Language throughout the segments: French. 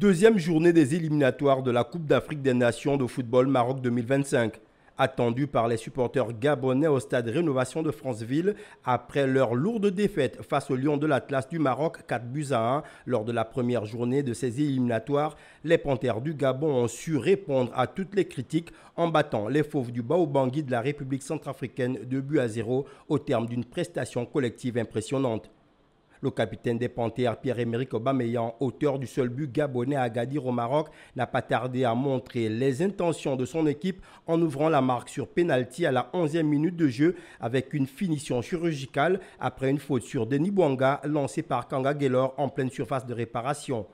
Deuxième journée des éliminatoires de la Coupe d'Afrique des Nations de football Maroc 2025, attendue par les supporters gabonais au stade Rénovation de Franceville après leur lourde défaite face au Lion de l'Atlas du Maroc 4 buts à 1 lors de la première journée de ces éliminatoires. Les Panthères du Gabon ont su répondre à toutes les critiques en battant les fauves du Baobangui de la République centrafricaine 2 but à 0 au terme d'une prestation collective impressionnante. Le capitaine des Panthères, Pierre-Emerick Aubameyang, auteur du seul but gabonais à Agadir au Maroc, n'a pas tardé à montrer les intentions de son équipe en ouvrant la marque sur pénalty à la 11e minute de jeu avec une finition chirurgicale après une faute sur Denis Bouanga lancée par Kanga Gellor en pleine surface de réparation.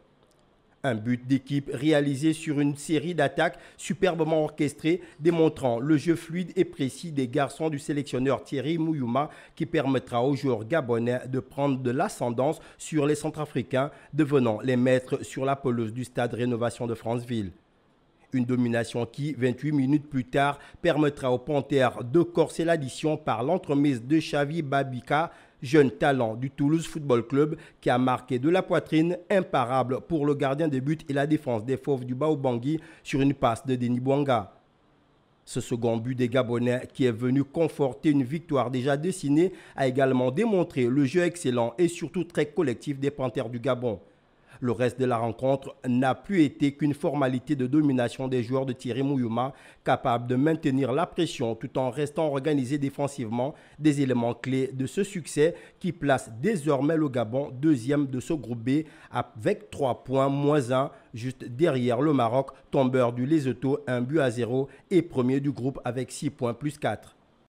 Un but d'équipe réalisé sur une série d'attaques superbement orchestrées, démontrant le jeu fluide et précis des garçons du sélectionneur Thierry Mouyouma, qui permettra aux joueurs gabonais de prendre de l'ascendance sur les Centrafricains, devenant les maîtres sur la pelouse du stade Rénovation de Franceville. Une domination qui, 28 minutes plus tard, permettra aux Panthères de corser l'addition par l'entremise de Xavi Babika, jeune talent du Toulouse Football Club qui a marqué de la poitrine imparable pour le gardien de but et la défense des fauves du Baobangui sur une passe de Denis Bouanga. Ce second but des Gabonais, qui est venu conforter une victoire déjà dessinée, a également démontré le jeu excellent et surtout très collectif des Panthères du Gabon. Le reste de la rencontre n'a plus été qu'une formalité de domination des joueurs de Thierry Mouyouma, capables de maintenir la pression tout en restant organisés défensivement, des éléments clés de ce succès qui place désormais le Gabon deuxième de ce groupe B avec 3 points moins 1 juste derrière le Maroc, tombeur du Lesotho un but à 0 et premier du groupe avec 6 points plus 4.